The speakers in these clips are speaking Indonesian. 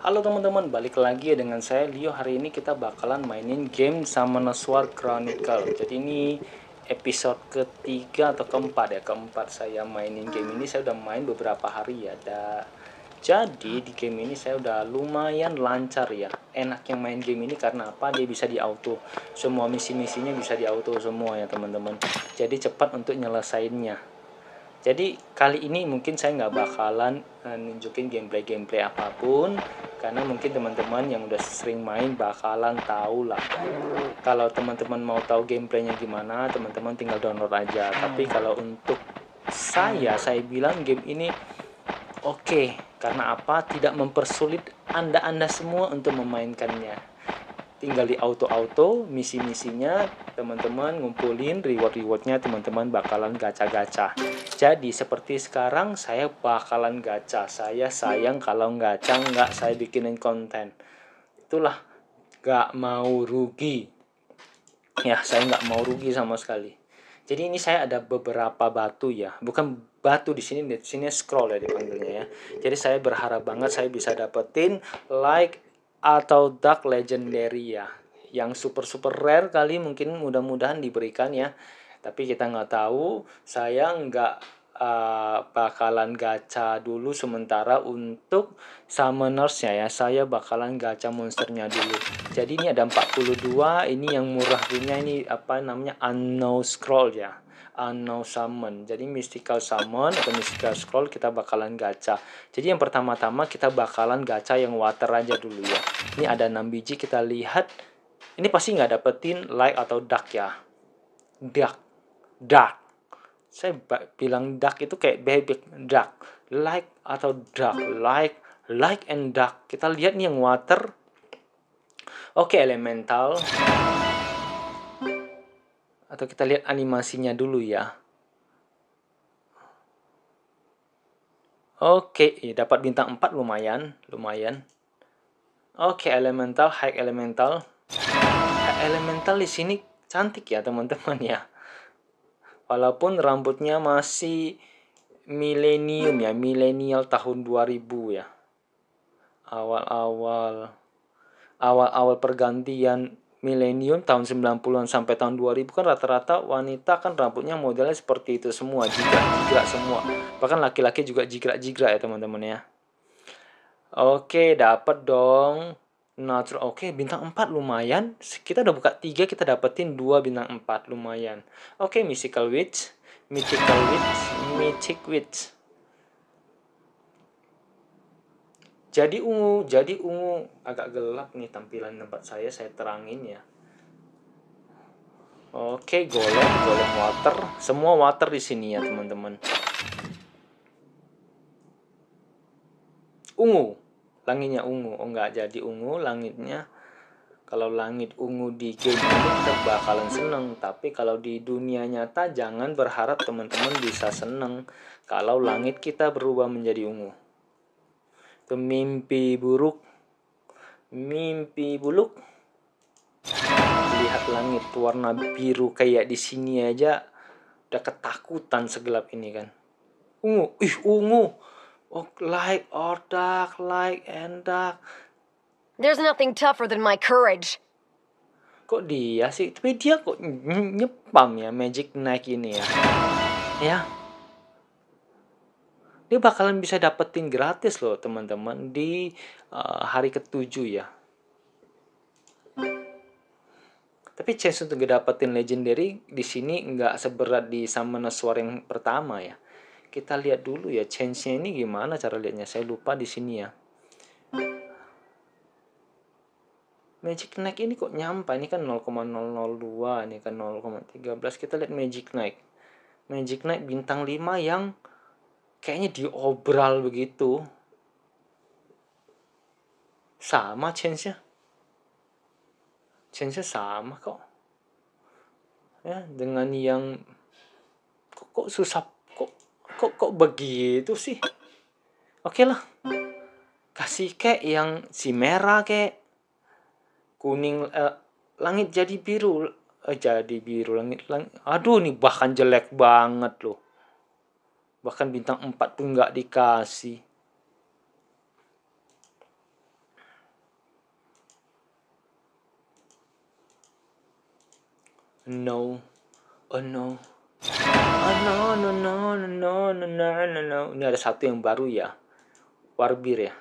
Halo teman-teman, balik lagi ya dengan saya Leo. Hari ini kita bakalan mainin game Summoner's War Chronicle. Jadi ini episode ketiga atau keempat ya, keempat saya mainin game ini. Saya udah main beberapa hari ya. Da... Jadi di game ini saya udah lumayan lancar ya. Enaknya main game ini karena apa? Dia bisa di auto. Semua misi-misinya bisa di auto semua ya teman-teman. Jadi cepat untuk nyelesainnya. Jadi kali ini mungkin saya nggak bakalan eh, nunjukin gameplay-gameplay apapun karena mungkin teman-teman yang udah sering main bakalan tahu lah kalau teman-teman mau tahu gameplaynya gimana teman-teman tinggal download aja tapi kalau untuk saya saya bilang game ini oke okay, karena apa tidak mempersulit anda anda semua untuk memainkannya tinggal di auto-auto misi-misinya teman-teman ngumpulin reward-rewardnya teman-teman bakalan gacha-gacha jadi seperti sekarang saya bakalan gacha saya sayang kalau gacha nggak saya bikinin konten itulah nggak mau rugi ya saya nggak mau rugi sama sekali jadi ini saya ada beberapa batu ya bukan batu di sini di sini scroll ya dipanggilnya ya jadi saya berharap banget saya bisa dapetin like atau Dark Legendary ya yang super super rare kali mungkin mudah-mudahan diberikan ya tapi kita nggak tahu saya nggak uh, bakalan gacha dulu sementara untuk summonersnya ya saya bakalan gacha monsternya dulu jadi ini ada 42 ini yang murah punya ini apa namanya unknown scroll ya unknown summon. Jadi mystical summon atau mystical scroll kita bakalan gacha. Jadi yang pertama-tama kita bakalan gacha yang water aja dulu ya. Ini ada 6 biji kita lihat. Ini pasti nggak dapetin light atau dark ya. Dark. Dark. Saya bilang dark itu kayak bebek dark. Light atau dark. Light. Light and dark. Kita lihat nih yang water. Oke, okay, elemental atau kita lihat animasinya dulu ya. Oke, okay, ya, dapat bintang 4 lumayan, lumayan. Oke, okay, elemental, high elemental. High elemental di sini cantik ya, teman-teman ya. Walaupun rambutnya masih milenium ya, milenial tahun 2000 ya. Awal-awal awal-awal pergantian milenium tahun 90-an sampai tahun 2000 kan rata-rata wanita kan rambutnya modelnya seperti itu semua jigrak-jigrak semua bahkan laki-laki juga jigrak-jigrak ya teman-teman ya oke dapat dong natural oke bintang 4 lumayan kita udah buka 3 kita dapetin 2 bintang 4 lumayan oke mystical witch mythical witch mythic witch jadi ungu jadi ungu agak gelap nih tampilan tempat saya saya terangin ya Oke, golem, golem water. Semua water di sini ya, teman-teman. Ungu. Langitnya ungu. Oh, nggak jadi ungu, langitnya. Kalau langit ungu di game ini kita bakalan seneng. Tapi kalau di dunia nyata, jangan berharap teman-teman bisa seneng. Kalau langit kita berubah menjadi ungu ke mimpi buruk mimpi buluk lihat langit warna biru kayak di sini aja udah ketakutan segelap ini kan ungu ih ungu oh like oh, dark like and dark. there's nothing tougher than my courage kok dia sih tapi dia kok nyepam ya magic naik ini ya ya dia bakalan bisa dapetin gratis loh teman-teman di uh, hari ketujuh ya. Tapi chance untuk dapetin legendary di sini nggak seberat di Summoner Sword yang pertama ya. Kita lihat dulu ya chance-nya ini gimana cara lihatnya. Saya lupa di sini ya. Magic Knight ini kok nyampa ini kan 0,002 ini kan 0,13 kita lihat Magic Knight Magic Knight bintang 5 yang kayaknya diobral begitu sama change-nya change-nya sama kok ya dengan yang kok, kok susah kok kok kok begitu sih oke okay lah kasih kek yang si merah kek kuning eh, langit jadi biru eh, jadi biru langit langit aduh nih bahkan jelek banget loh bahkan bintang 4 pun nggak dikasih no oh no oh no no no no no no no no no ini ada satu yang baru ya warbir ya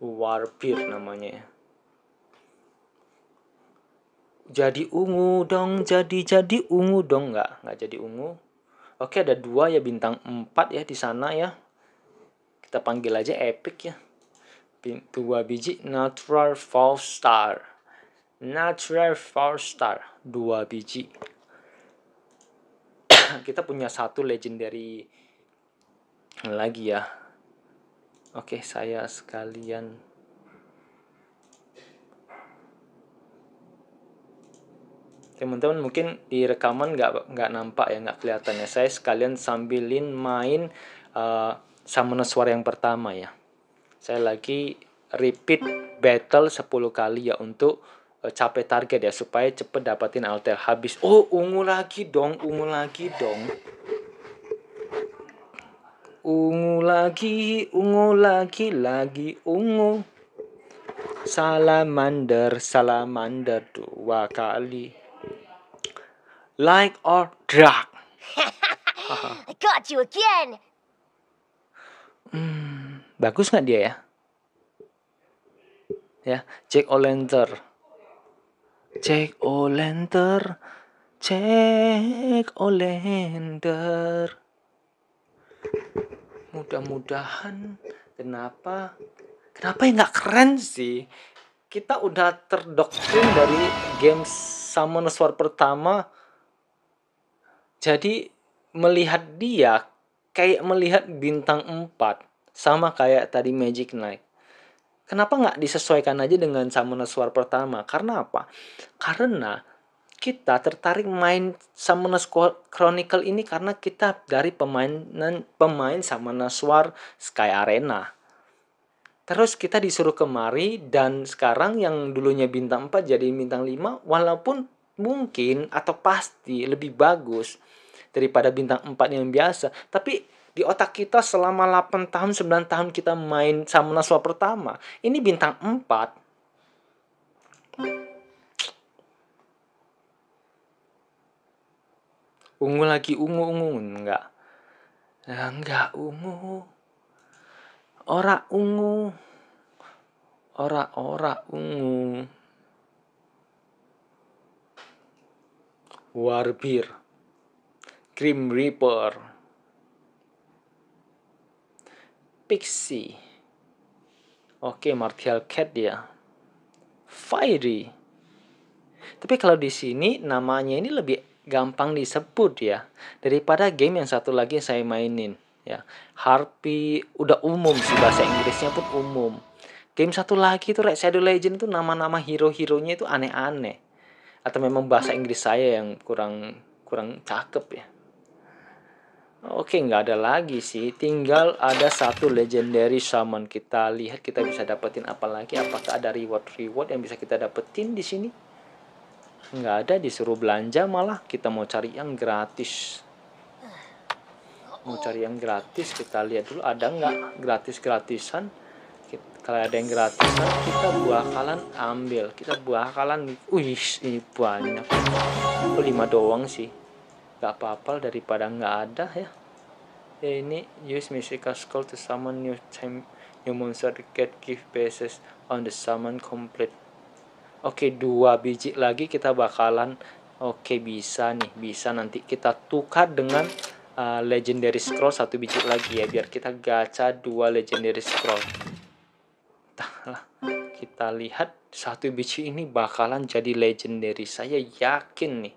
warbir namanya ya jadi ungu dong jadi jadi ungu dong nggak nggak jadi ungu Oke, ada dua ya bintang 4 ya di sana ya. Kita panggil aja Epic ya. Dua biji Natural Four Star. Natural Four Star, dua biji. kita punya satu legendary lagi ya. Oke, saya sekalian teman-teman mungkin di rekaman nggak nggak nampak ya nggak kelihatan ya saya sekalian sambilin main uh, sama suara yang pertama ya saya lagi repeat battle 10 kali ya untuk uh, capai target ya supaya cepet dapatin alter habis oh ungu lagi dong ungu lagi dong ungu lagi ungu lagi lagi ungu salamander salamander dua kali like or drag. I got you again. Hmm, bagus nggak dia ya? Ya, Jack Olender, Jack Olender, Jack Olender. Mudah-mudahan kenapa kenapa yang nggak keren sih? Kita udah terdoktrin dari game Summoner Sword pertama jadi melihat dia kayak melihat bintang 4 sama kayak tadi Magic Knight. Kenapa nggak disesuaikan aja dengan Summoner Sword pertama? Karena apa? Karena kita tertarik main Summoner Sword Chronicle ini karena kita dari pemainan pemain Summoner Sword Sky Arena. Terus kita disuruh kemari dan sekarang yang dulunya bintang 4 jadi bintang 5 walaupun mungkin atau pasti lebih bagus daripada bintang 4 yang biasa. Tapi di otak kita selama 8 tahun, 9 tahun kita main sama naswa pertama. Ini bintang 4. Ungu lagi ungu-ungu. Enggak. Ya, enggak ungu. Ora ungu. Ora-ora ungu. Warbir. Grim Reaper, Pixie, oke Martial Cat dia, Fiery. Tapi kalau di sini namanya ini lebih gampang disebut ya daripada game yang satu lagi yang saya mainin ya. Harpy udah umum sih bahasa Inggrisnya pun umum. Game satu lagi itu Red Shadow Legend itu nama-nama hero-heronya itu aneh-aneh. Atau memang bahasa Inggris saya yang kurang kurang cakep ya. Oke, nggak ada lagi sih. Tinggal ada satu legendary summon. kita lihat kita bisa dapetin apa lagi. Apakah ada reward-reward yang bisa kita dapetin di sini? Nggak ada, disuruh belanja malah kita mau cari yang gratis. Mau cari yang gratis, kita lihat dulu ada nggak gratis-gratisan. Kalau ada yang gratisan, kita bakalan ambil. Kita bakalan, wih, ini banyak. Lima doang sih gak apa-apa daripada gak ada ya. ya ini use musical scroll to summon new time new monster get gift bases on the summon complete oke okay, dua biji lagi kita bakalan oke okay, bisa nih bisa nanti kita tukar dengan uh, legendary scroll satu biji lagi ya biar kita gacha dua legendary scroll entahlah kita lihat satu biji ini bakalan jadi legendary saya yakin nih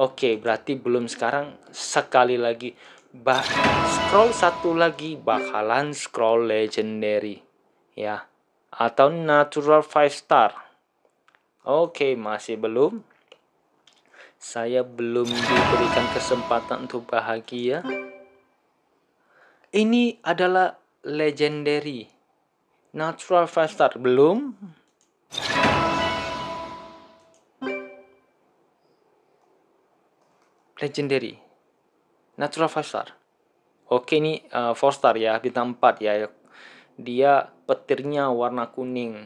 Oke, berarti belum sekarang sekali lagi. Bah scroll satu lagi bakalan scroll legendary ya atau natural five star. Oke, masih belum. Saya belum diberikan kesempatan untuk bahagia. Ini adalah legendary. Natural five star belum. legendary natural five star oke ini uh, eh, 4 star ya bintang 4 ya dia petirnya warna kuning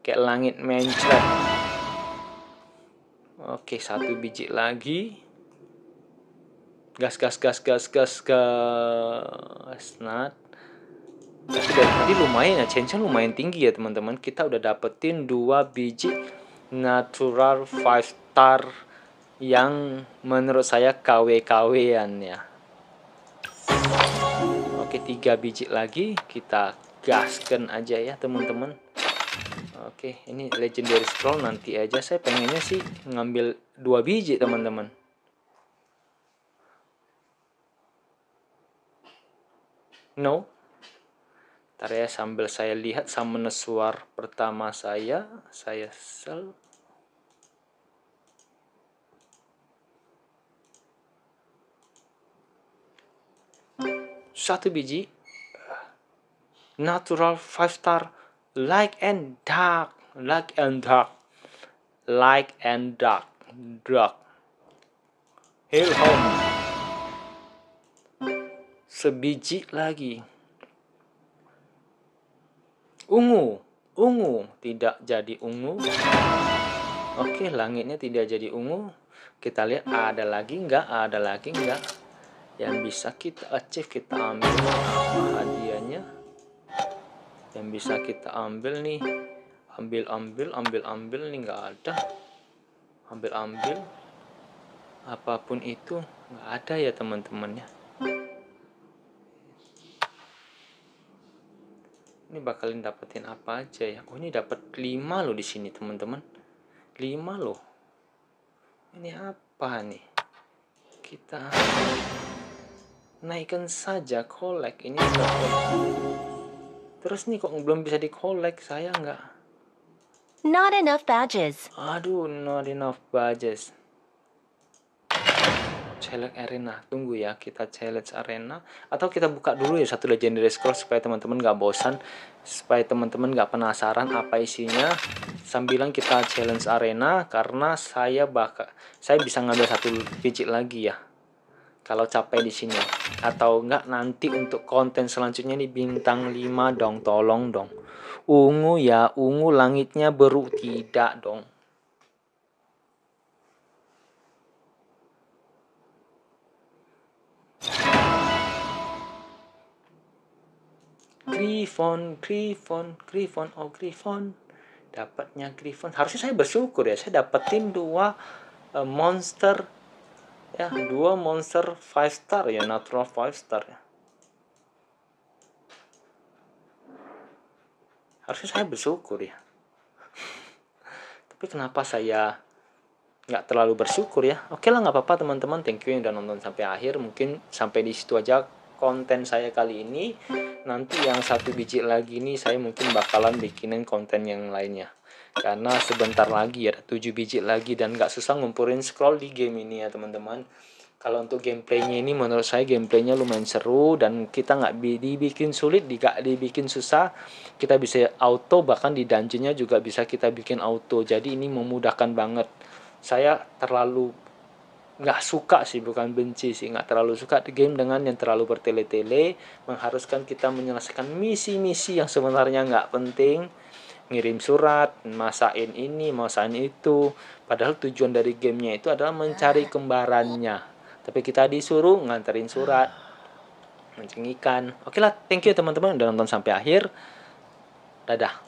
kayak langit mencret oke satu biji lagi gas gas gas gas gas gas not tadi lumayan ya chance lumayan tinggi ya teman-teman kita udah dapetin dua biji natural five star yang menurut saya kw kw ya. Oke, tiga biji lagi kita gaskan aja ya, teman-teman. Oke, ini legendary scroll nanti aja saya pengennya sih ngambil dua biji, teman-teman. No. Ntar ya sambil saya lihat sama suar pertama saya, saya sel satu biji eh, natural five star light and dark light and dark light and dark dark Hill Home sebiji lagi ungu ungu tidak jadi ungu oke langitnya tidak jadi ungu kita lihat ada lagi enggak ada lagi enggak yang bisa kita achieve kita ambil hadiahnya yang bisa kita ambil nih ambil ambil ambil ambil nih nggak ada ambil ambil apapun itu nggak ada ya teman-temannya ini bakalan dapetin apa aja ya oh ini dapat lima loh di sini teman-teman lima loh ini apa nih kita naikkan saja kolek ini Terus nih kok belum bisa di kolek saya nggak. Not enough badges. Aduh, not enough badges. Challenge arena, tunggu ya kita challenge arena atau kita buka dulu ya satu legendary scroll supaya teman-teman nggak bosan, supaya teman-teman nggak penasaran apa isinya. Sambilan kita challenge arena karena saya bakal saya bisa ngambil satu biji lagi ya kalau capek di sini atau enggak nanti untuk konten selanjutnya nih bintang 5 dong tolong dong ungu ya ungu langitnya beru tidak dong Griffon, Griffon, Griffon, oh Griffon. Dapatnya Griffon. Harusnya saya bersyukur ya, saya dapetin dua uh, monster ya dua monster five star ya natural five star ya harusnya saya bersyukur ya tapi kenapa saya nggak terlalu bersyukur ya oke lah nggak apa-apa teman-teman thank you yang udah nonton sampai akhir mungkin sampai di situ aja konten saya kali ini nanti yang satu biji lagi ini saya mungkin bakalan bikinin konten yang lainnya karena sebentar lagi ya 7 biji lagi dan nggak susah ngumpulin scroll di game ini ya teman-teman kalau untuk gameplaynya ini menurut saya gameplaynya lumayan seru dan kita nggak dibikin sulit nggak dibikin susah kita bisa auto bahkan di dungeonnya juga bisa kita bikin auto jadi ini memudahkan banget saya terlalu nggak suka sih bukan benci sih nggak terlalu suka di game dengan yang terlalu bertele-tele mengharuskan kita menyelesaikan misi-misi yang sebenarnya nggak penting ngirim surat, masain ini, masain itu. Padahal tujuan dari gamenya itu adalah mencari kembarannya. Tapi kita disuruh nganterin surat, mancing ikan. Oke lah, thank you teman-teman udah nonton sampai akhir. Dadah.